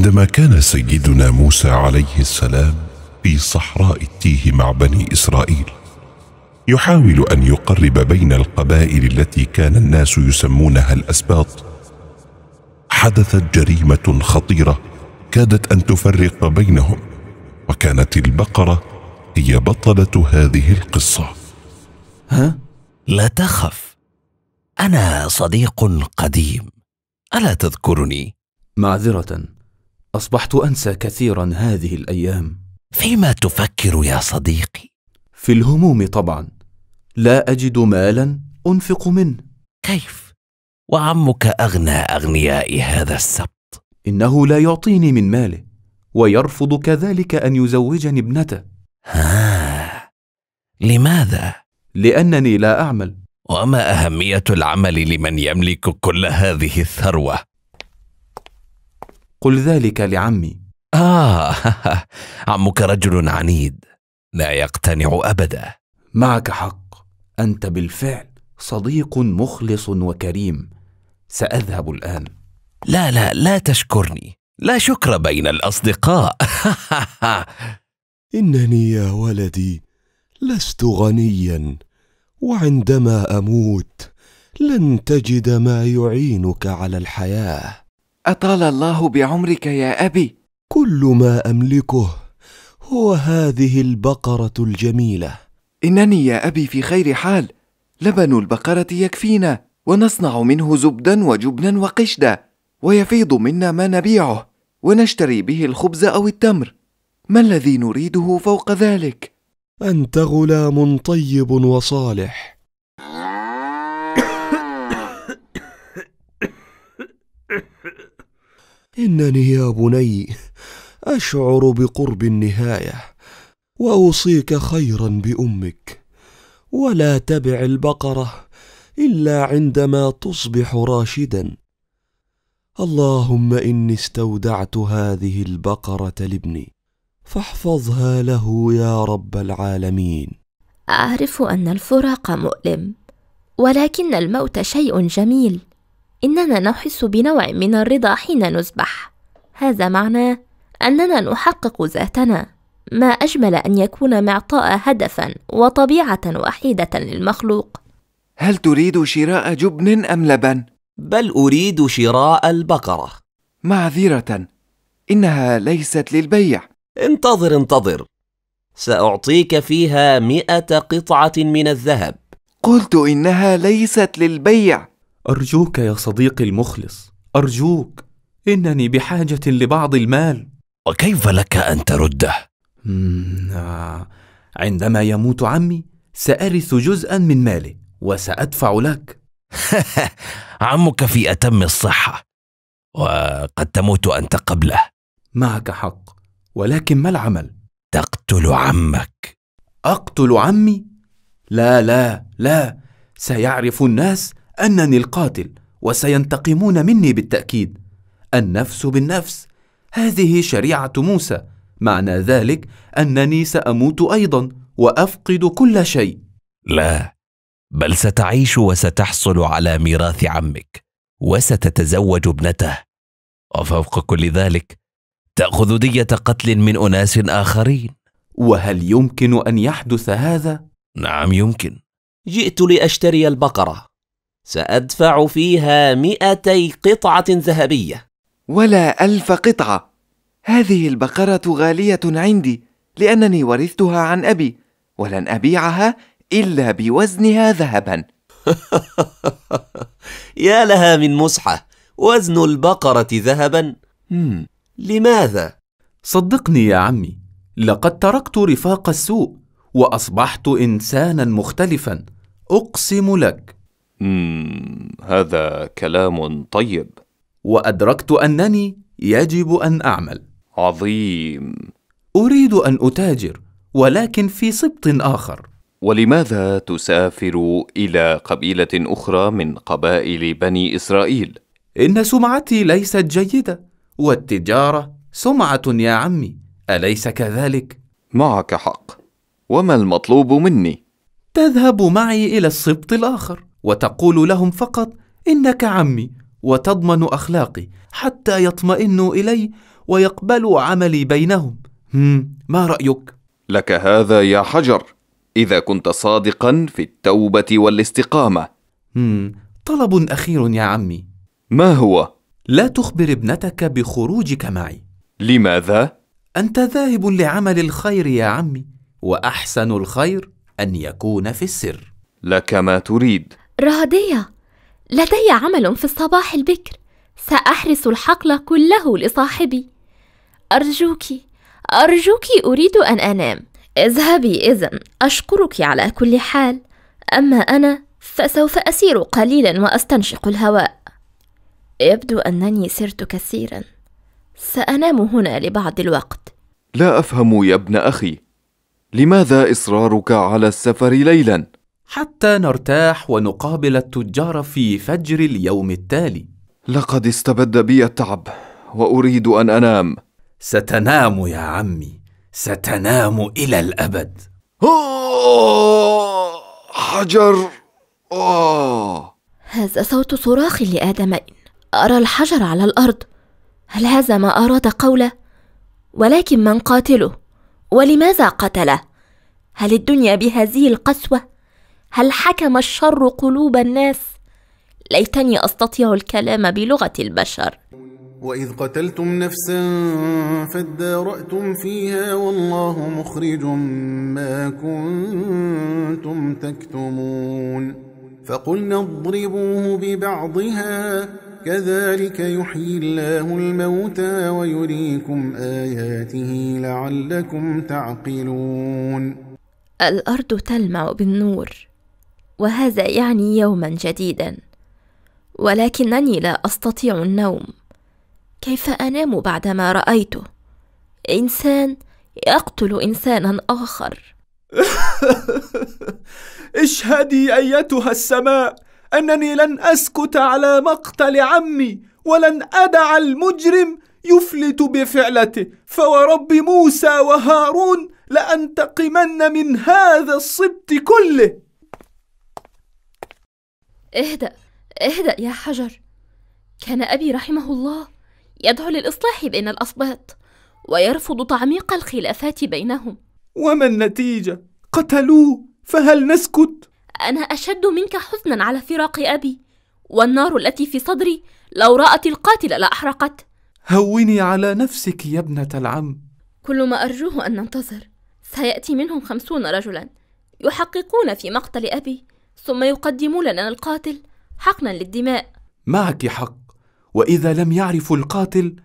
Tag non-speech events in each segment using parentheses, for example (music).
عندما كان سيدنا موسى عليه السلام في صحراء التيه مع بني اسرائيل يحاول ان يقرب بين القبائل التي كان الناس يسمونها الاسباط حدثت جريمه خطيره كادت ان تفرق بينهم وكانت البقره هي بطله هذه القصه ها لا تخف انا صديق قديم الا تذكرني معذره أصبحت أنسى كثيرا هذه الأيام فيما تفكر يا صديقي؟ في الهموم طبعا لا أجد مالا أنفق منه كيف؟ وعمك أغنى أغنياء هذا السبت إنه لا يعطيني من ماله ويرفض كذلك أن يزوجني ابنته ها لماذا؟ لأنني لا أعمل وما أهمية العمل لمن يملك كل هذه الثروة قل ذلك لعمي آه (laughs) عمك رجل عنيد لا يقتنع أبدا معك حق أنت بالفعل صديق مخلص وكريم سأذهب الآن لا لا لا تشكرني لا شكر بين الأصدقاء (laughs) إنني يا ولدي لست غنيا وعندما أموت لن تجد ما يعينك على الحياة اطال الله بعمرك يا ابي كل ما املكه هو هذه البقره الجميله انني يا ابي في خير حال لبن البقره يكفينا ونصنع منه زبدا وجبنا وقشدا ويفيض منا ما نبيعه ونشتري به الخبز او التمر ما الذي نريده فوق ذلك انت غلام طيب وصالح انني يا بني اشعر بقرب النهايه واوصيك خيرا بامك ولا تبع البقره الا عندما تصبح راشدا اللهم اني استودعت هذه البقره لابني فاحفظها له يا رب العالمين اعرف ان الفراق مؤلم ولكن الموت شيء جميل إننا نحس بنوع من الرضا حين نسبح هذا معناه أننا نحقق ذاتنا ما أجمل أن يكون معطاء هدفا وطبيعة وحيدة للمخلوق هل تريد شراء جبن أم لبن؟ بل أريد شراء البقرة معذرة إنها ليست للبيع انتظر انتظر سأعطيك فيها مئة قطعة من الذهب قلت إنها ليست للبيع ارجوك يا صديقي المخلص ارجوك انني بحاجه لبعض المال وكيف لك ان ترده آه، عندما يموت عمي سارث جزءا من ماله وسادفع لك (laughs) عمك في اتم الصحه وقد تموت انت قبله معك حق ولكن ما العمل تقتل عمك اقتل عمي لا لا لا سيعرف الناس انني القاتل وسينتقمون مني بالتاكيد النفس بالنفس هذه شريعه موسى معنى ذلك انني ساموت ايضا وافقد كل شيء لا بل ستعيش وستحصل على ميراث عمك وستتزوج ابنته وفوق كل ذلك تاخذ ديه قتل من اناس اخرين وهل يمكن ان يحدث هذا نعم يمكن جئت لاشتري البقره سأدفع فيها مئتي قطعة ذهبية ولا ألف قطعة هذه البقرة غالية عندي لأنني ورثتها عن أبي ولن أبيعها إلا بوزنها ذهبا (laughs) يا لها من مصحة وزن البقرة ذهبا لماذا؟ صدقني يا عمي لقد تركت رفاق السوء وأصبحت إنسانا مختلفا أقسم لك مم هذا كلام طيب وادركت انني يجب ان اعمل عظيم اريد ان اتاجر ولكن في سبط اخر ولماذا تسافر الى قبيله اخرى من قبائل بني اسرائيل ان سمعتي ليست جيده والتجاره سمعه يا عمي اليس كذلك معك حق وما المطلوب مني تذهب معي الى السبط الاخر وتقول لهم فقط انك عمي وتضمن اخلاقي حتى يطمئنوا الي ويقبلوا عملي بينهم ما رايك لك هذا يا حجر اذا كنت صادقا في التوبه والاستقامه طلب اخير يا عمي ما هو لا تخبر ابنتك بخروجك معي لماذا انت ذاهب لعمل الخير يا عمي واحسن الخير ان يكون في السر لك ما تريد رادية لدي عمل في الصباح البكر سأحرس الحقل كله لصاحبي أرجوك أرجوك أريد أن أنام اذهبي إذا أشكرك على كل حال أما أنا فسوف أسير قليلا وأستنشق الهواء يبدو أنني سرت كثيرا سأنام هنا لبعض الوقت لا أفهم يا ابن أخي لماذا إصرارك على السفر ليلاً؟ حتى نرتاح ونقابل التجار في فجر اليوم التالي لقد استبد بي التعب واريد ان انام ستنام يا عمي ستنام الى الابد آه، حجر آه. هذا صوت صراخ لادمين ارى الحجر على الارض هل هذا ما اراد قوله ولكن من قاتله ولماذا قتله هل الدنيا بهذه القسوه هل حكم الشر قلوب الناس ليتني استطيع الكلام بلغه البشر واذ قتلتم نفسا فاداراتم فيها والله مخرج ما كنتم تكتمون فقلنا اضربوه ببعضها كذلك يحيي الله الموتى ويريكم اياته لعلكم تعقلون الارض تلمع بالنور وهذا يعني يوما جديدا ولكنني لا استطيع النوم كيف انام بعدما رايته انسان يقتل انسانا اخر (laughs) اشهدي ايتها السماء انني لن اسكت على مقتل عمي ولن ادع المجرم يفلت بفعلته فورب موسى وهارون لانتقمن من هذا السبط كله اهدأ اهدأ يا حجر كان أبي رحمه الله يدعو للإصلاح بين الأصباط ويرفض تعميق الخلافات بينهم وما النتيجة؟ قتلوه فهل نسكت؟ أنا أشد منك حزنا على فراق أبي والنار التي في صدري لو رأت القاتل لأحرقت هوني على نفسك يا ابنة العم كل ما أرجوه أن ننتظر سيأتي منهم خمسون رجلا يحققون في مقتل أبي ثم يقدم لنا القاتل حقنا للدماء معك حق واذا لم يعرف القاتل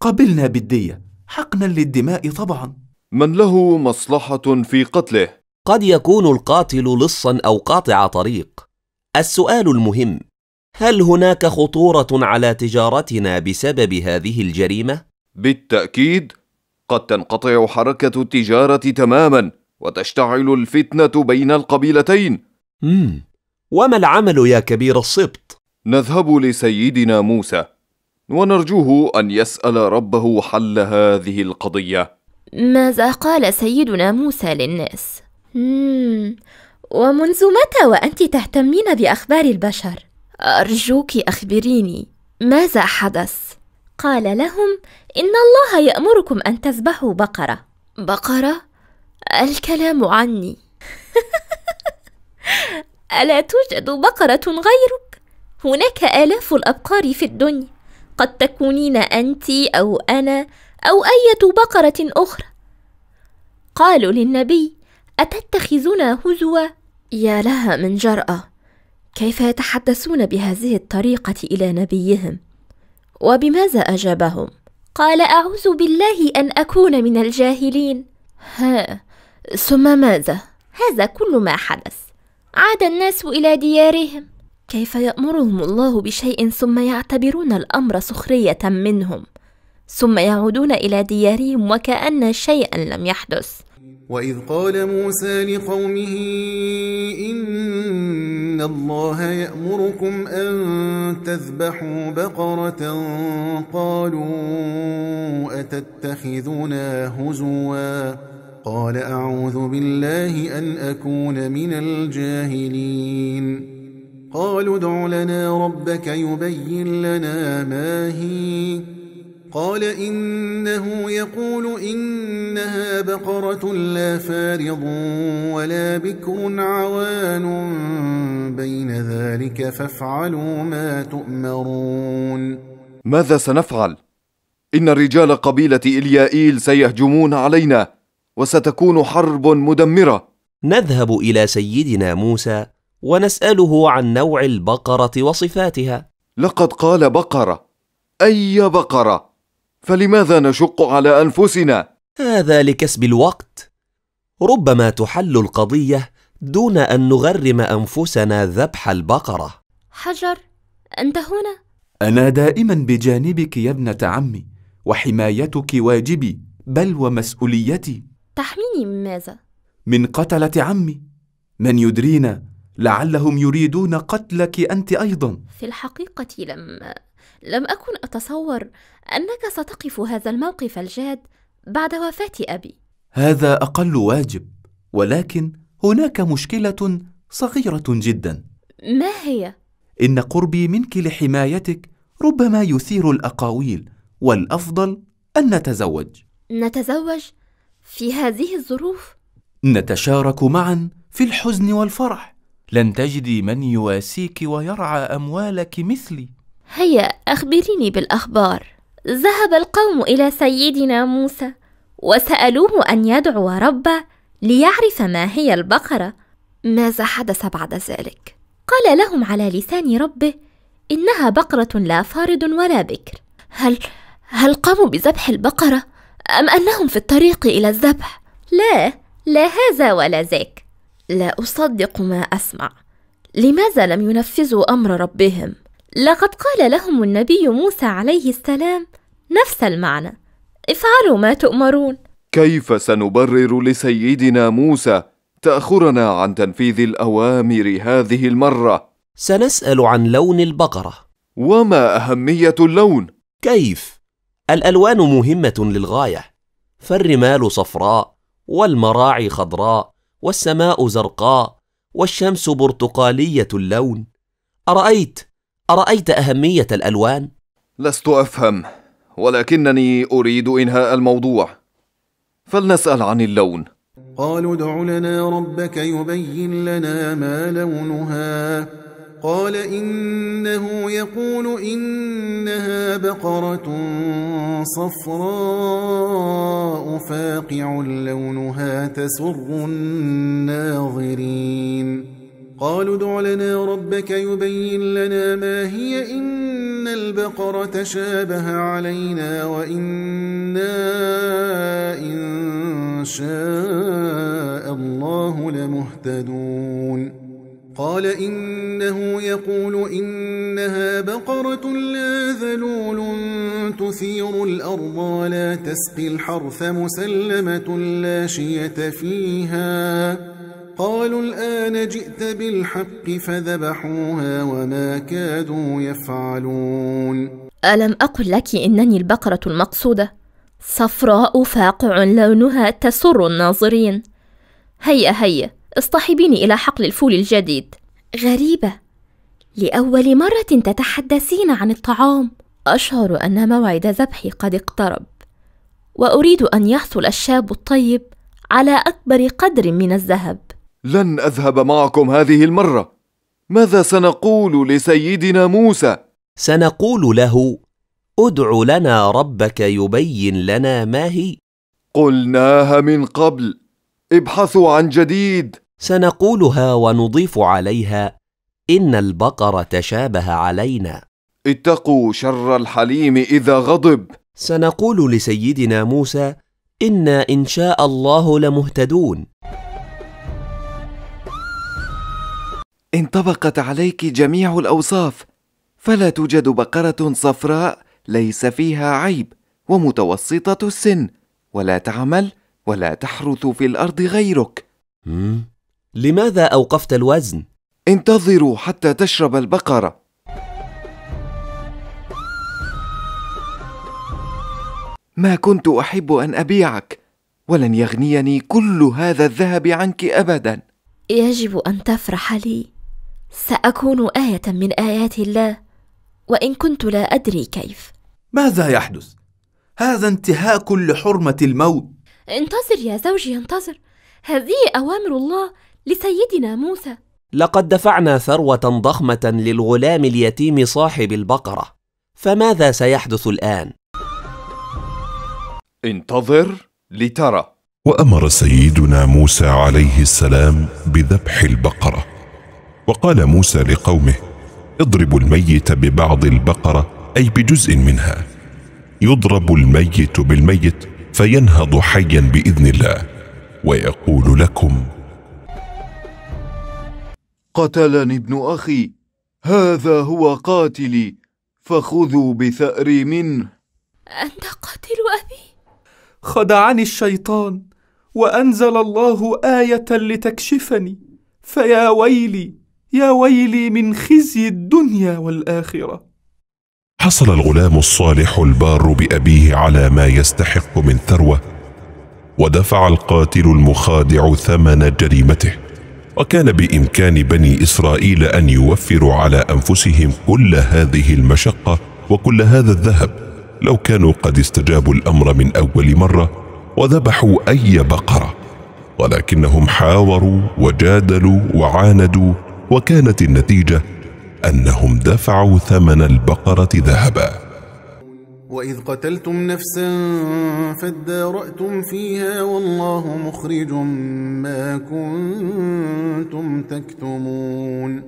قبلنا بالديه حقنا للدماء طبعا من له مصلحه في قتله قد يكون القاتل لصا او قاطع طريق السؤال المهم هل هناك خطوره على تجارتنا بسبب هذه الجريمه بالتاكيد قد تنقطع حركه التجاره تماما وتشتعل الفتنه بين القبيلتين مم. وما العمل يا كبير السبط؟ نذهب لسيدنا موسى ونرجوه أن يسأل ربه حل هذه القضية ماذا قال سيدنا موسى للناس؟ مم. ومنذ متى وأنت تهتمين بأخبار البشر؟ أرجوك أخبريني ماذا حدث؟ قال لهم إن الله يأمركم أن تذبحوا بقرة بقرة؟ الكلام عني ألا توجد بقرة غيرك؟ هناك آلاف الأبقار في الدنيا قد تكونين أنت أو أنا أو أية بقرة أخرى قالوا للنبي أتتخذنا هزوا يا لها من جرأة كيف يتحدثون بهذه الطريقة إلى نبيهم وبماذا أجابهم قال أعوذ بالله أن أكون من الجاهلين ها ثم ماذا هذا كل ما حدث عاد الناس إلى ديارهم كيف يأمرهم الله بشيء ثم يعتبرون الأمر سخرية منهم ثم يعودون إلى ديارهم وكأن شيئا لم يحدث وإذ قال موسى لقومه إن الله يأمركم أن تذبحوا بقرة قالوا أتتخذنا هزواً قال أعوذ بالله أن أكون من الجاهلين قالوا ادع لنا ربك يبين لنا ما هي قال إنه يقول إنها بقرة لا فارض ولا بكر عوان بين ذلك فافعلوا ما تؤمرون ماذا سنفعل؟ إن رجال قبيلة إليائيل سيهجمون علينا وستكون حرب مدمرة نذهب إلى سيدنا موسى ونسأله عن نوع البقرة وصفاتها لقد قال بقرة أي بقرة؟ فلماذا نشق على أنفسنا؟ هذا لكسب الوقت ربما تحل القضية دون أن نغرم أنفسنا ذبح البقرة حجر أنت هنا؟ أنا دائما بجانبك يا ابنة عمي وحمايتك واجبي بل ومسؤوليتي تحميني من ماذا؟ من قتلة عمي من يدرينا لعلهم يريدون قتلك أنت أيضا في الحقيقة لم لم أكن أتصور أنك ستقف هذا الموقف الجاد بعد وفاة أبي هذا أقل واجب ولكن هناك مشكلة صغيرة جدا ما هي؟ إن قربي منك لحمايتك ربما يثير الأقاويل والأفضل أن نتزوج نتزوج؟ في هذه الظروف نتشارك معا في الحزن والفرح لن تجدي من يواسيك ويرعى اموالك مثلي هيا اخبريني بالاخبار ذهب القوم الى سيدنا موسى وسالوه ان يدعو ربه ليعرف ما هي البقره ماذا حدث بعد ذلك قال لهم على لسان ربه انها بقره لا فارض ولا بكر هل هل قاموا بذبح البقره أم أنهم في الطريق إلى الذبح؟ لا، لا هذا ولا ذاك. لا أصدق ما أسمع. لماذا لم ينفذوا أمر ربهم؟ لقد قال لهم النبي موسى عليه السلام نفس المعنى: افعلوا ما تؤمرون. كيف سنبرر لسيدنا موسى تأخرنا عن تنفيذ الأوامر هذه المرة؟ سنسأل عن لون البقرة. وما أهمية اللون؟ كيف؟ الالوان مهمه للغايه فالرمال صفراء والمراعي خضراء والسماء زرقاء والشمس برتقاليه اللون ارايت ارايت اهميه الالوان لست افهم ولكنني اريد انهاء الموضوع فلنسال عن اللون قالوا ادع لنا ربك يبين لنا ما لونها قال إنه يقول إنها بقرة صفراء فاقع لونها تسر الناظرين قالوا ادع لنا ربك يبين لنا ما هي إن البقرة تشابه علينا وإنا إن شاء الله لمهتدون قال إنه يقول إنها بقرة لا ذلول تثير الأرض ولا تسقي الحرث مسلمة لا شية فيها قالوا الآن جئت بالحق فذبحوها وما كادوا يفعلون ألم أقل لك إنني البقرة المقصودة صفراء فاقع لونها تسر الناظرين هيا هيا اصطحبيني إلى حقل الفول الجديد غريبة لأول مرة تتحدثين عن الطعام أشعر أن موعد ذبحي قد اقترب وأريد أن يحصل الشاب الطيب على أكبر قدر من الذهب لن أذهب معكم هذه المرة ماذا سنقول لسيدنا موسى؟ سنقول له ادع لنا ربك يبين لنا ما هي قلناها من قبل ابحثوا عن جديد سنقولها ونضيف عليها إن البقر تشابه علينا اتقوا شر الحليم إذا غضب سنقول لسيدنا موسى إنا إن شاء الله لمهتدون انطبقت عليك جميع الأوصاف فلا توجد بقرة صفراء ليس فيها عيب ومتوسطة السن ولا تعمل ولا تحرث في الأرض غيرك لماذا أوقفت الوزن؟ انتظروا حتى تشرب البقرة ما كنت أحب أن أبيعك ولن يغنيني كل هذا الذهب عنك أبدا يجب أن تفرح لي سأكون آية من آيات الله وإن كنت لا أدري كيف ماذا يحدث؟ هذا انتهاك لحرمة الموت انتظر يا زوجي انتظر هذه أوامر الله لسيدنا موسى لقد دفعنا ثروة ضخمة للغلام اليتيم صاحب البقرة فماذا سيحدث الآن؟ انتظر لترى وأمر سيدنا موسى عليه السلام بذبح البقرة وقال موسى لقومه اضربوا الميت ببعض البقرة أي بجزء منها يضرب الميت بالميت فينهض حيا بإذن الله ويقول لكم قتلني ابن أخي هذا هو قاتلي فخذوا بثأري منه أنت قاتل أبي؟ خدعني الشيطان وأنزل الله آية لتكشفني فيا ويلي يا ويلي من خزي الدنيا والآخرة حصل الغلام الصالح البار بأبيه على ما يستحق من ثروة ودفع القاتل المخادع ثمن جريمته وكان بإمكان بني إسرائيل أن يوفروا على أنفسهم كل هذه المشقة وكل هذا الذهب لو كانوا قد استجابوا الأمر من أول مرة وذبحوا أي بقرة ولكنهم حاوروا وجادلوا وعاندوا وكانت النتيجة أنهم دفعوا ثمن البقرة ذهباً وإذ قتلتم نفسا فادارأتم فيها والله مخرج ما كنتم تكتمون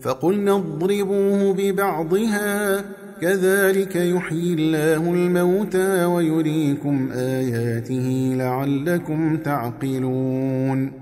فقلنا اضربوه ببعضها كذلك يحيي الله الموتى ويريكم آياته لعلكم تعقلون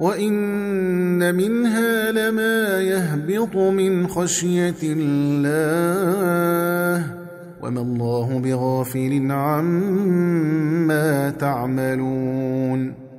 وإن منها لما يهبط من خشية الله وما الله بغافل عما تعملون